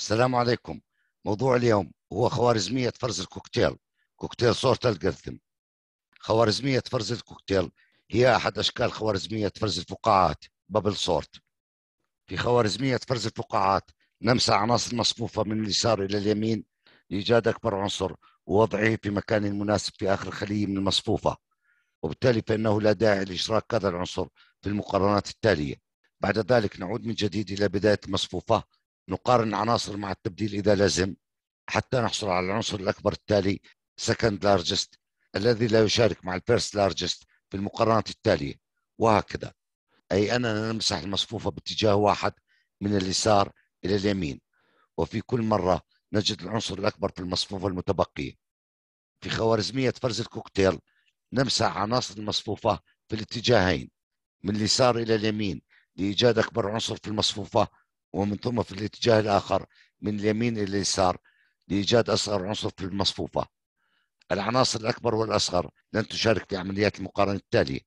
السلام عليكم موضوع اليوم هو خوارزمية فرز الكوكتيل كوكتيل صورة الجرثم خوارزمية فرز الكوكتيل هي أحد أشكال خوارزمية فرز الفقاعات بابل صورت في خوارزمية فرز الفقاعات نمسح عناصر مصفوفة من اليسار إلى اليمين لإيجاد أكبر عنصر ووضعه في مكان مناسب في آخر خلية من المصفوفة وبالتالي فإنه لا داعي لإشراك هذا العنصر في المقارنات التالية بعد ذلك نعود من جديد إلى بداية المصفوفة نقارن عناصر مع التبديل إذا لازم حتى نحصل على العنصر الأكبر التالي second largest الذي لا يشارك مع الفيرست largest في المقارنات التالية وهكذا أي أننا نمسح المصفوفة باتجاه واحد من اليسار إلى اليمين وفي كل مرة نجد العنصر الأكبر في المصفوفة المتبقية في خوارزمية فرز الكوكتيل نمسح عناصر المصفوفة في الاتجاهين من اليسار إلى اليمين لإيجاد أكبر عنصر في المصفوفة ومن ثم في الاتجاه الآخر من اليمين إلى اليسار لإيجاد أصغر عنصر في المصفوفة العناصر الأكبر والأصغر لن تشارك في عمليات المقارنة التالية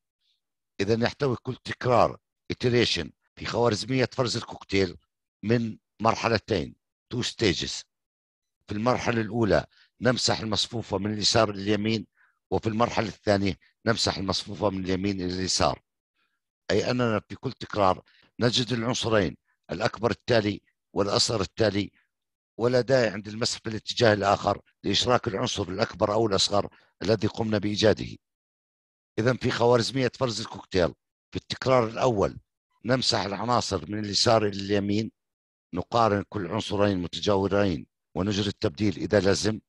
إذا يحتوي كل تكرار iteration في خوارزمية فرز الكوكتيل من مرحلتين تو ستيجز في المرحلة الأولى نمسح المصفوفة من اليسار إلى اليمين وفي المرحلة الثانية نمسح المصفوفة من اليمين إلى اليسار أي أننا في كل تكرار نجد العنصرين الأكبر التالي والأصغر التالي ولا داعي عند المسح بالاتجاه الآخر لإشراك العنصر الأكبر أو الأصغر الذي قمنا بإيجاده إذا في خوارزمية فرز الكوكتيل في التكرار الأول نمسح العناصر من اليسار إلى اليمين نقارن كل عنصرين متجاورين ونجري التبديل إذا لازم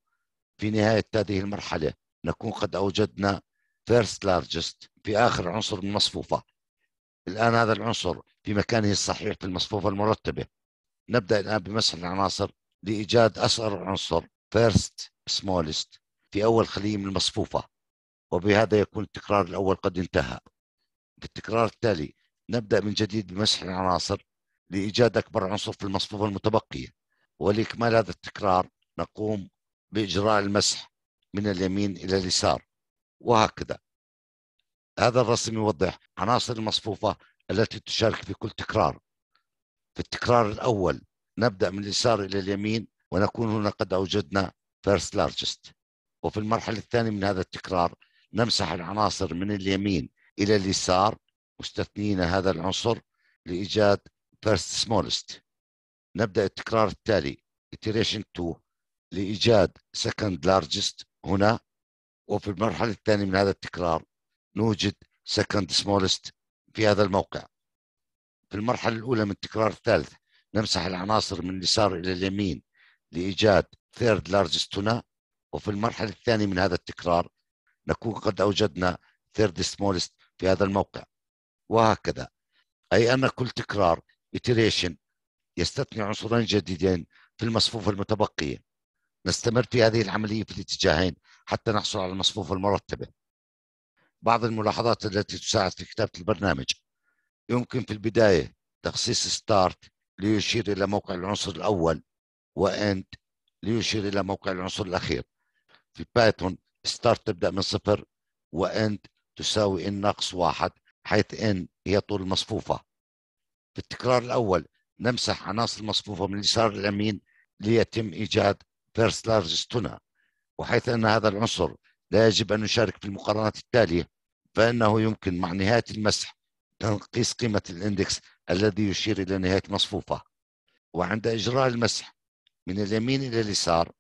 في نهاية هذه المرحلة نكون قد أوجدنا first largest في آخر عنصر من المصفوفه الآن هذا العنصر في مكانه الصحيح في المصفوفة المرتبة نبدأ الآن بمسح العناصر لإيجاد أصغر عنصر first smallest في أول خلية من المصفوفة وبهذا يكون التكرار الأول قد انتهى في التكرار التالي نبدأ من جديد بمسح العناصر لإيجاد أكبر عنصر في المصفوفة المتبقية ولإكمال هذا التكرار نقوم بإجراء المسح من اليمين إلى اليسار وهكذا هذا الرسم يوضح عناصر المصفوفة التي تشارك في كل تكرار في التكرار الأول نبدأ من اليسار إلى اليمين ونكون هنا قد أوجدنا first largest وفي المرحلة الثانية من هذا التكرار نمسح العناصر من اليمين إلى اليسار مستثنين هذا العنصر لإيجاد first smallest نبدأ التكرار التالي iteration 2 لإيجاد second largest هنا وفي المرحلة الثانية من هذا التكرار نوجد second smallest في هذا الموقع في المرحلة الأولى من التكرار الثالث نمسح العناصر من اليسار إلى اليمين لإيجاد third largest هنا وفي المرحلة الثانية من هذا التكرار نكون قد أوجدنا third smallest في هذا الموقع وهكذا أي أن كل تكرار iteration يستثني عنصرين جديدين في المصفوفة المتبقية نستمر في هذه العملية في الاتجاهين حتى نحصل على المصفوفة المرتبة بعض الملاحظات التي تساعد في كتابة البرنامج يمكن في البداية تخصيص start ليشير إلى موقع العنصر الأول End ليشير إلى موقع العنصر الأخير في بايثون start تبدأ من صفر End تساوي إن ناقص واحد حيث إن هي طول المصفوفة في التكرار الأول نمسح عناصر المصفوفة من اليسار لليمين ليتم إيجاد first largest هنا وحيث أن هذا العنصر لا يجب أن يشارك في المقارنات التالية فإنه يمكن مع نهاية المسح تنقيس قيمة الإندكس الذي يشير إلى نهاية مصفوفة وعند إجراء المسح من اليمين إلى اليسار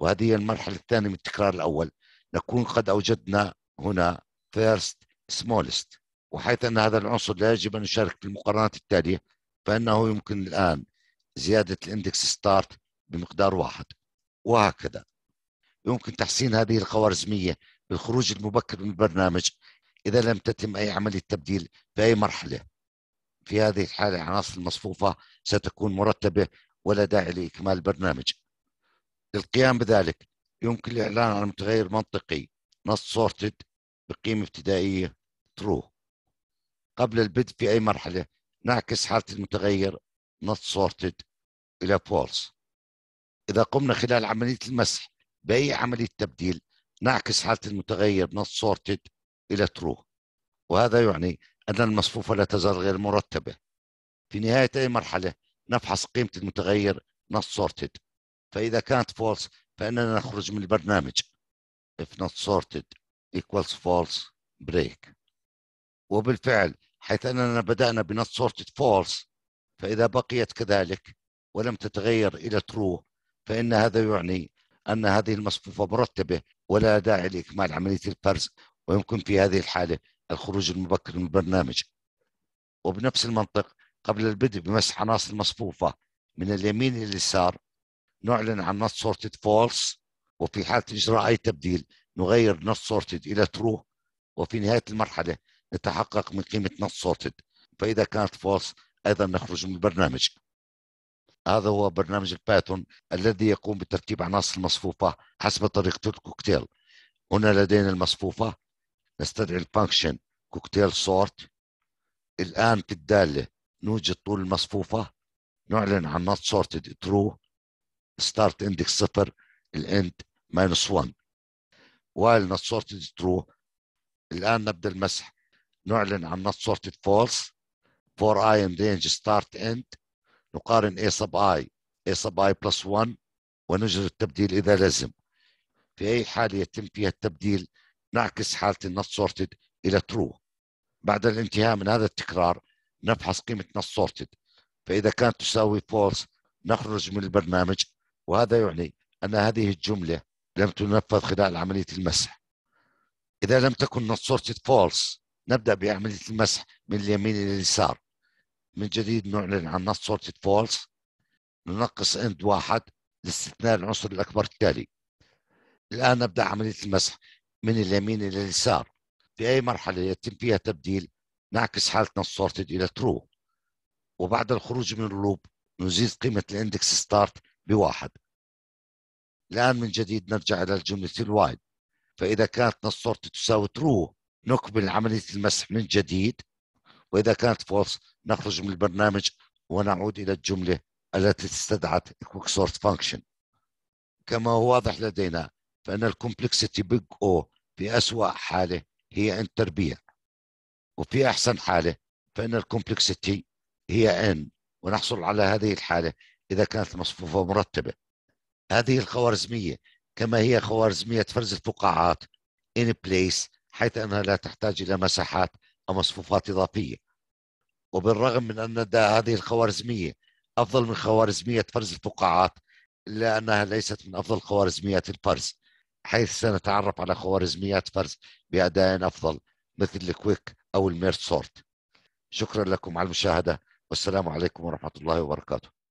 وهذه المرحلة الثانية من التكرار الأول نكون قد أوجدنا هنا first smallest وحيث أن هذا العنصر لا يجب أن يشارك في المقارنات التالية فإنه يمكن الآن زيادة الإندكس ستارت بمقدار واحد وهكذا يمكن تحسين هذه الخوارزمية بالخروج المبكر من البرنامج إذا لم تتم أي عملية تبديل في أي مرحلة في هذه الحالة العناصر المصفوفة ستكون مرتبة ولا داعي لإكمال البرنامج للقيام بذلك يمكن الإعلان عن متغير منطقي نص سورتد بقيمة ابتدائية ترو قبل البدء في أي مرحلة نعكس حالة المتغير نص سورتد إلى فولس إذا قمنا خلال عملية المسح بأي عملية تبديل نعكس حالة المتغير نص سورتد إلى ترو وهذا يعني أن المصفوفة لا تزال غير مرتبة في نهاية أي مرحلة نفحص قيمة المتغير not sorted فإذا كانت false فإننا نخرج من البرنامج if not sorted equals false break وبالفعل حيث أننا بدأنا بنوت sorted false فإذا بقيت كذلك ولم تتغير إلى true فإن هذا يعني أن هذه المصفوفة مرتبة ولا داعي لإكمال عملية الفرز ويمكن في هذه الحالة الخروج المبكر من البرنامج وبنفس المنطق قبل البدء بمسح عناصر المصفوفة من اليمين إلى اليسار نعلن عن not sorted false وفي حالة إجراء أي تبديل نغير not sorted إلى true وفي نهاية المرحلة نتحقق من قيمة not sorted فإذا كانت false أيضا نخرج من البرنامج هذا هو برنامج البايثون الذي يقوم بترتيب عناصر المصفوفة حسب طريقة الكوكتيل هنا لدينا المصفوفة نستدعي الفانكشن كوكتيل سورت الآن في الدالة نوجد طول المصفوفة نعلن عن not sorted true start index صفر الاند minus 1 while not sorted true الآن نبدأ المسح نعلن عن not sorted false for i in range start end نقارن a sub i a sub i plus 1 ونجري التبديل إذا لزم في أي حال يتم فيها التبديل نعكس حالة النت سورتد إلى ترو بعد الانتهاء من هذا التكرار نفحص قيمة نت سورتد فإذا كانت تساوي فولس نخرج من البرنامج وهذا يعني أن هذه الجملة لم تنفذ خلال عملية المسح إذا لم تكن نت سورتد فولس نبدأ بعملية المسح من اليمين إلى اليسار من جديد نعلن عن نت سورتد فولس ننقص اند واحد لاستثناء العنصر الأكبر التالي الآن نبدأ عملية المسح من اليمين الى اليسار في اي مرحله يتم فيها تبديل نعكس حالتنا السورتد الى ترو وبعد الخروج من اللوب نزيد قيمه الاندكس ستارت بواحد الان من جديد نرجع الى الجمله الوايد فاذا كانت السورتد تساوي ترو نكمل عمليه المسح من جديد واذا كانت فولس نخرج من البرنامج ونعود الى الجمله التي استدعت كويك سورت فانكشن كما هو واضح لدينا فان الكومبلكسيتي بيج او في أسوأ حالة هي أن تربيع وفي أحسن حالة فإن الكومبلكسيتي هي أن ونحصل على هذه الحالة إذا كانت مصفوفة مرتبة هذه الخوارزمية كما هي خوارزمية فرز الفقاعات in place حيث أنها لا تحتاج إلى مساحات أو مصفوفات إضافية وبالرغم من أن هذه الخوارزمية أفضل من خوارزمية فرز الفقاعات إلا أنها ليست من أفضل خوارزميات الفرز حيث سنتعرف على خوارزميات فرز بأداء أفضل مثل الكويك أو الميرت سورت شكرا لكم على المشاهدة والسلام عليكم ورحمة الله وبركاته